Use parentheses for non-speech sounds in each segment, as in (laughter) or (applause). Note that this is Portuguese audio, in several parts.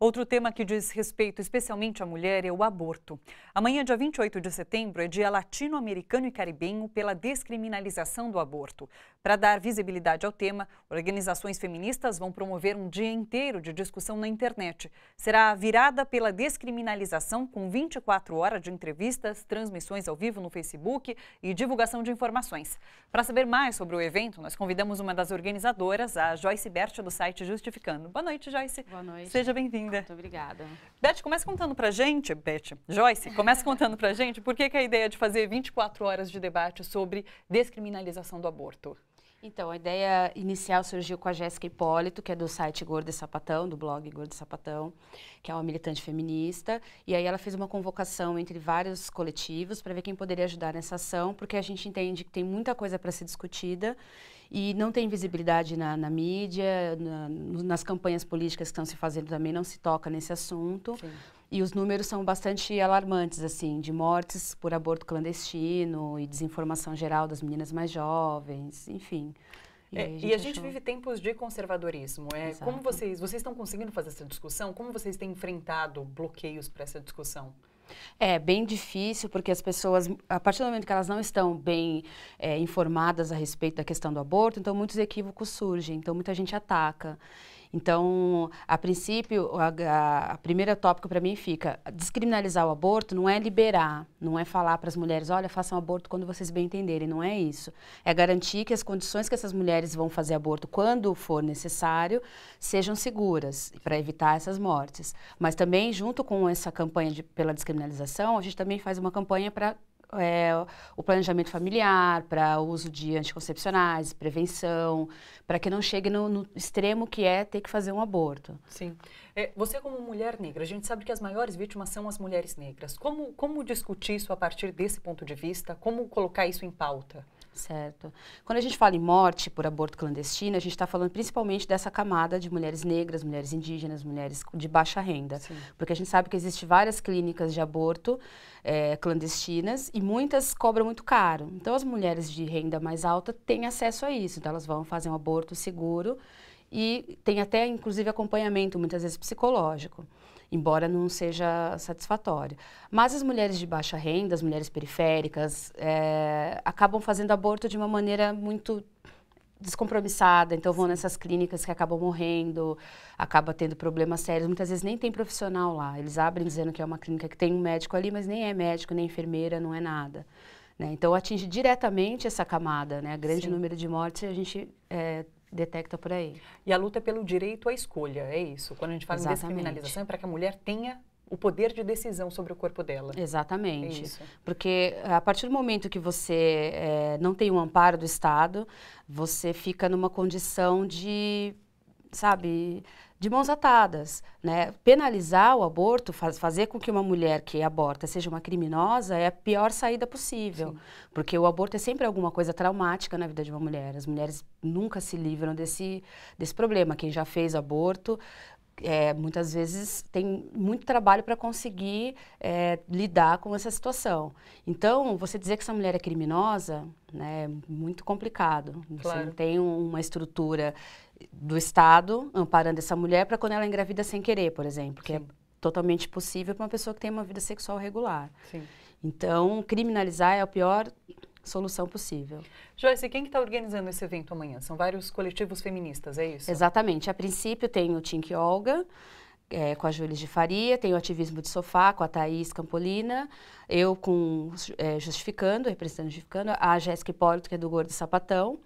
Outro tema que diz respeito especialmente à mulher é o aborto. Amanhã, dia 28 de setembro, é dia latino-americano e caribenho pela descriminalização do aborto. Para dar visibilidade ao tema, organizações feministas vão promover um dia inteiro de discussão na internet. Será virada pela descriminalização, com 24 horas de entrevistas, transmissões ao vivo no Facebook e divulgação de informações. Para saber mais sobre o evento, nós convidamos uma das organizadoras, a Joyce Bert, do site Justificando. Boa noite, Joyce. Boa noite. Seja bem-vinda bem-vinda. Muito obrigada. Beth, começa contando pra gente, Beth, Joyce, começa (laughs) contando pra gente por que, que é a ideia de fazer 24 horas de debate sobre descriminalização do aborto. Então, a ideia inicial surgiu com a Jéssica Hipólito, que é do site Gordo e Sapatão, do blog Gordo e Sapatão, que é uma militante feminista. E aí ela fez uma convocação entre vários coletivos para ver quem poderia ajudar nessa ação, porque a gente entende que tem muita coisa para ser discutida e não tem visibilidade na, na mídia, na, nas campanhas políticas que estão se fazendo também não se toca nesse assunto. Sim. E os números são bastante alarmantes, assim, de mortes por aborto clandestino e desinformação geral das meninas mais jovens, enfim. E, é, a, gente e a gente vive tempos de conservadorismo. É, como vocês, vocês estão conseguindo fazer essa discussão? Como vocês têm enfrentado bloqueios para essa discussão? É bem difícil, porque as pessoas, a partir do momento que elas não estão bem é, informadas a respeito da questão do aborto, então muitos equívocos surgem, então muita gente ataca. Então, a princípio, a, a primeira tópico para mim fica descriminalizar o aborto não é liberar, não é falar para as mulheres, olha, façam aborto quando vocês bem entenderem, não é isso. É garantir que as condições que essas mulheres vão fazer aborto quando for necessário sejam seguras para evitar essas mortes. Mas também, junto com essa campanha de, pela descriminalização, a gente também faz uma campanha para é, o planejamento familiar, para o uso de anticoncepcionais, prevenção, para que não chegue no, no, extremo que é ter que fazer um aborto. Sim. É, você como mulher negra, a gente sabe que as maiores vítimas são as mulheres negras. Como, como discutir isso a partir desse ponto de vista? Como colocar isso em pauta? Certo. Quando a gente fala em morte por aborto clandestino, a gente está falando principalmente dessa camada de mulheres negras, mulheres indígenas, mulheres de baixa renda. Sim. Porque a gente sabe que existem várias clínicas de aborto é, clandestinas e muitas cobram muito caro. Então, as mulheres de renda mais alta têm acesso a isso. Então, elas vão fazer um aborto seguro e tem até, inclusive, acompanhamento, muitas vezes psicológico, embora não seja satisfatório. Mas as mulheres de baixa renda, as mulheres periféricas, é, acabam fazendo aborto de uma maneira muito descompromissada, então vão nessas clínicas que acabam morrendo, acaba tendo problemas sérios. Muitas vezes nem tem profissional lá. Eles abrem dizendo que é uma clínica que tem um médico ali, mas nem é médico, nem enfermeira, não é nada. Né? Então atinge diretamente essa camada, né? Grande Sim. número de mortes a gente é, detecta por aí. E a luta é pelo direito à escolha, é isso? Quando a gente fala Exatamente. em descriminalização, é para que a mulher tenha o poder de decisão sobre o corpo dela. Exatamente. É Porque eh, a partir do momento que você é, não tem um amparo do Estado, você fica numa condição de, sabe, de mãos atadas. Né? Penalizar o aborto, faz, fazer com que uma mulher que aborta seja uma criminosa, é a pior saída possível. Sim. Porque o aborto é sempre alguma coisa traumática na vida de uma mulher. As mulheres nunca se livram desse, desse problema. Quem já fez aborto é, muitas vezes tem muito trabalho para conseguir é, lidar com essa situação. Então, você dizer que essa mulher é criminosa né, é muito complicado. Claro. Você não tem uma estrutura do Estado amparando essa mulher para quando ela engravida sem querer, por exemplo, que é totalmente possível para uma pessoa que tem uma vida sexual regular. Sim. Então, criminalizar é o pior solução possível. Joyce, quem está que tá organizando esse evento amanhã? São vários coletivos feministas, é isso? Exatamente. A princípio tem o Tink Olga, é, com a Júlia de Faria, tem o Ativismo de Sofá, com a Thaís Campolina, eu com é, Justificando, representando Justificando, a Jéssica Hipólito, que é do Gordo Sapatão,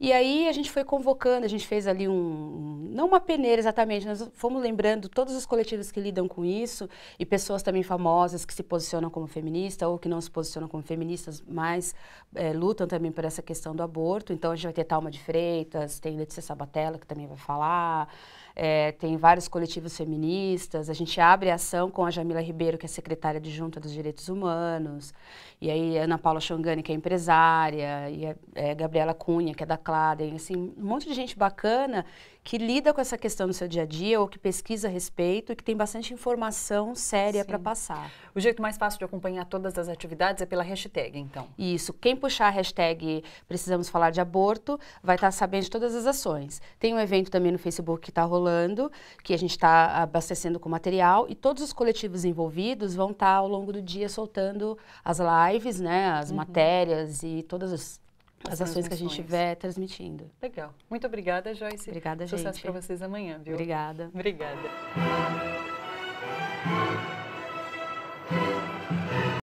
e aí a gente foi convocando, a gente fez ali um, não uma peneira exatamente, nós fomos lembrando todos os coletivos que lidam com isso e pessoas também famosas que se posicionam como feminista ou que não se posicionam como feministas, mas é, lutam também por essa questão do aborto. Então a gente vai ter Talma de Freitas, tem Letícia Sabatella que também vai falar. É, tem vários coletivos feministas, a gente abre a ação com a Jamila Ribeiro, que é secretária adjunta dos Direitos Humanos, e aí Ana Paula Xangani, que é empresária, e a, é, Gabriela Cunha, que é que é da Cláudia, assim, um monte de gente bacana que lida com essa questão no seu dia a dia ou que pesquisa a respeito e que tem bastante informação séria para passar. O jeito mais fácil de acompanhar todas as atividades é pela hashtag, então. Isso. Quem puxar a hashtag Precisamos Falar de Aborto vai estar tá sabendo de todas as ações. Tem um evento também no Facebook que está rolando, que a gente está abastecendo com material e todos os coletivos envolvidos vão estar tá, ao longo do dia soltando as lives, né, as uhum. matérias e todas as as, ações que a gente tiver transmitindo. Legal. Muito obrigada, Joyce. Obrigada, Sucesso gente. Sucesso para vocês amanhã, viu? Obrigada. Obrigada.